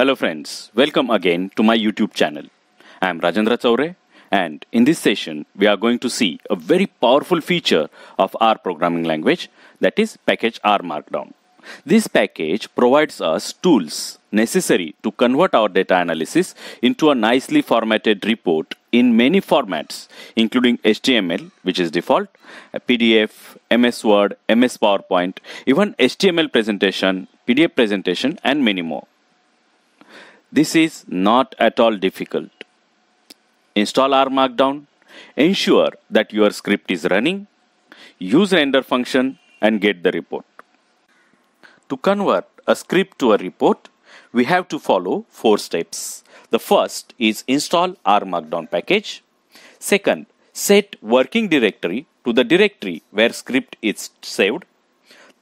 Hello friends, welcome again to my YouTube channel. I am Rajendra Chaure and in this session we are going to see a very powerful feature of R programming language that is package R Markdown. This package provides us tools necessary to convert our data analysis into a nicely formatted report in many formats including HTML which is default, PDF, MS Word, MS PowerPoint, even HTML presentation, PDF presentation and many more. This is not at all difficult. Install R Markdown, ensure that your script is running, use render function and get the report. To convert a script to a report, we have to follow four steps. The first is install R Markdown package. Second, set working directory to the directory where script is saved.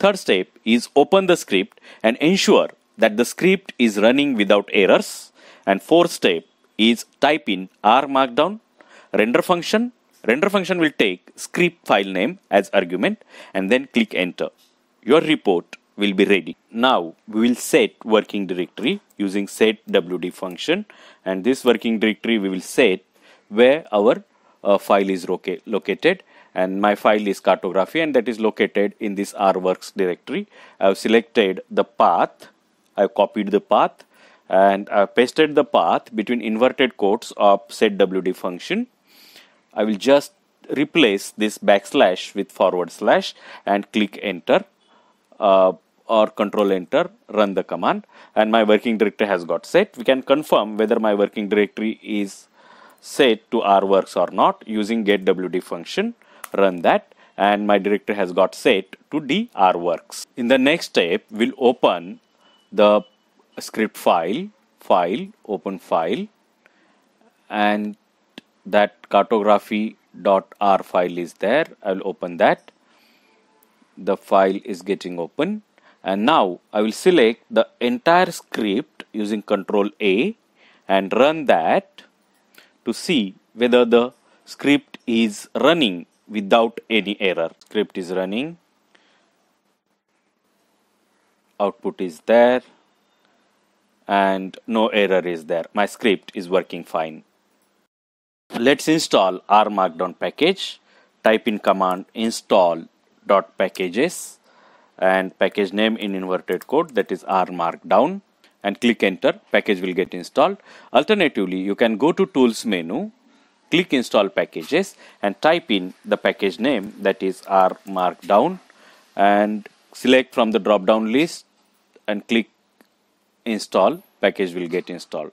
Third step is open the script and ensure that the script is running without errors. And fourth step is type in R Markdown, render function. Render function will take script file name as argument and then click enter. Your report will be ready. Now we will set working directory using set wd function and this working directory we will set where our uh, file is located and my file is cartography and that is located in this r works directory. I have selected the path i copied the path and i pasted the path between inverted quotes of setwd function. I will just replace this backslash with forward slash and click enter uh, or control enter run the command and my working directory has got set. We can confirm whether my working directory is set to R works or not using getwd function run that and my directory has got set to dr works. In the next step, we'll open the script file, file, open file and that cartography.r file is there. I will open that. The file is getting open and now I will select the entire script using control A and run that to see whether the script is running without any error. Script is running output is there and no error is there my script is working fine let's install R markdown package type in command install dot packages and package name in inverted code that is r markdown and click enter package will get installed alternatively you can go to tools menu click install packages and type in the package name that is r markdown and select from the drop down list and click install package will get installed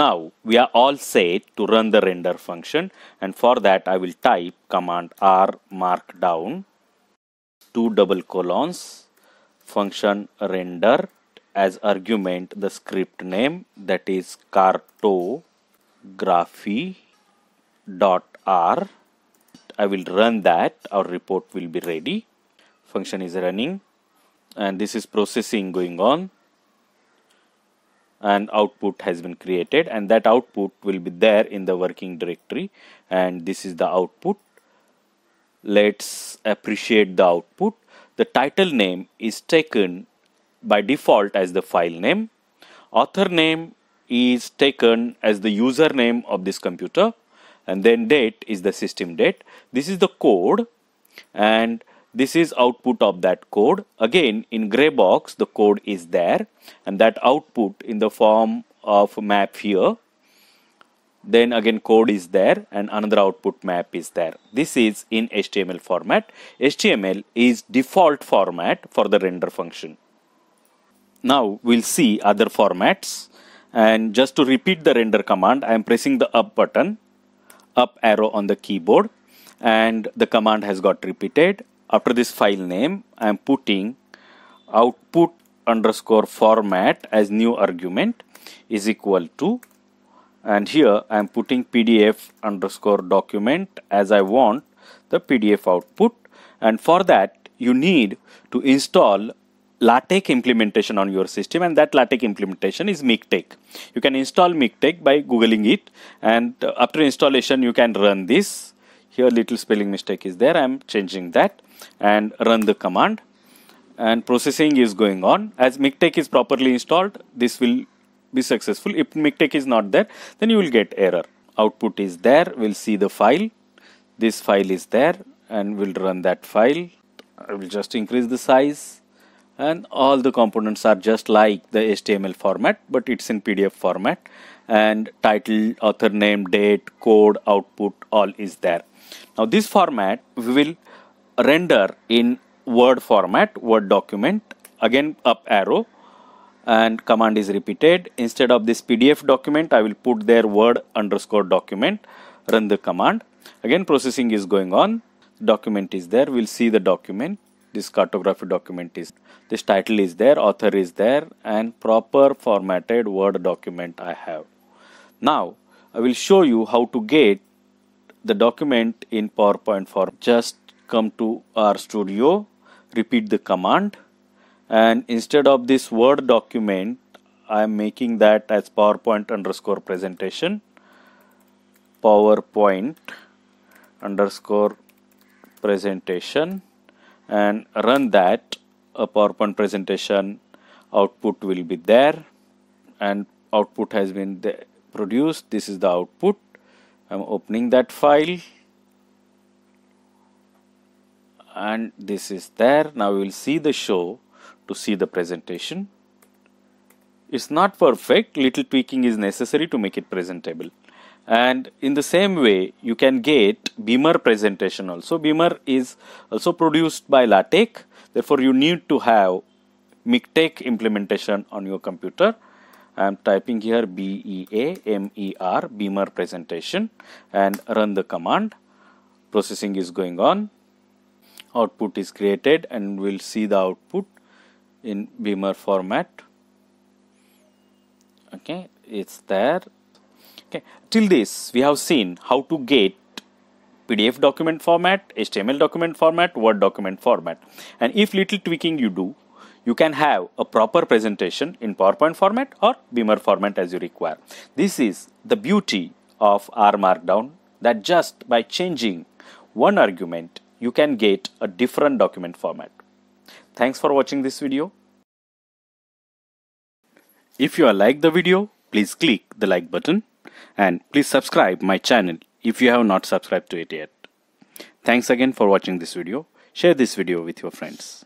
now we are all set to run the render function and for that I will type command r markdown two double colons function render as argument the script name that is cartography dot r I will run that our report will be ready function is running and this is processing going on and output has been created and that output will be there in the working directory and this is the output let's appreciate the output the title name is taken by default as the file name author name is taken as the username of this computer and then date is the system date this is the code and this is output of that code. Again, in gray box, the code is there and that output in the form of map here. Then again, code is there and another output map is there. This is in HTML format. HTML is default format for the render function. Now we'll see other formats and just to repeat the render command, I am pressing the up button, up arrow on the keyboard and the command has got repeated after this file name I am putting output underscore format as new argument is equal to and here I am putting pdf underscore document as I want the pdf output and for that you need to install LaTeX implementation on your system and that LaTeX implementation is MikTeX. You can install MikTeX by googling it and after installation you can run this here little spelling mistake is there i am changing that and run the command and processing is going on as mictech is properly installed this will be successful if mictech is not there then you will get error output is there we'll see the file this file is there and we'll run that file i will just increase the size and all the components are just like the HTML format but it's in PDF format and title, author name, date, code, output all is there. Now this format we will render in Word format, Word document again up arrow and command is repeated instead of this PDF document I will put there word underscore document run the command again processing is going on document is there we'll see the document this cartography document is this title is there author is there and proper formatted word document I have now I will show you how to get the document in PowerPoint form just come to our studio repeat the command and instead of this word document I am making that as PowerPoint underscore presentation PowerPoint underscore presentation and run that a PowerPoint presentation output will be there and output has been produced this is the output I'm opening that file and this is there now we will see the show to see the presentation it's not perfect little tweaking is necessary to make it presentable and in the same way you can get beamer presentation also beamer is also produced by latex therefore you need to have MiKTeX implementation on your computer i am typing here b e a m e r beamer presentation and run the command processing is going on output is created and we'll see the output in beamer format okay it's there Okay. Till this, we have seen how to get PDF document format, HTML document format, Word document format. And if little tweaking you do, you can have a proper presentation in PowerPoint format or Beamer format as you require. This is the beauty of R Markdown that just by changing one argument, you can get a different document format. Thanks for watching this video. If you like the video, please click the like button and please subscribe my channel if you have not subscribed to it yet. Thanks again for watching this video. Share this video with your friends.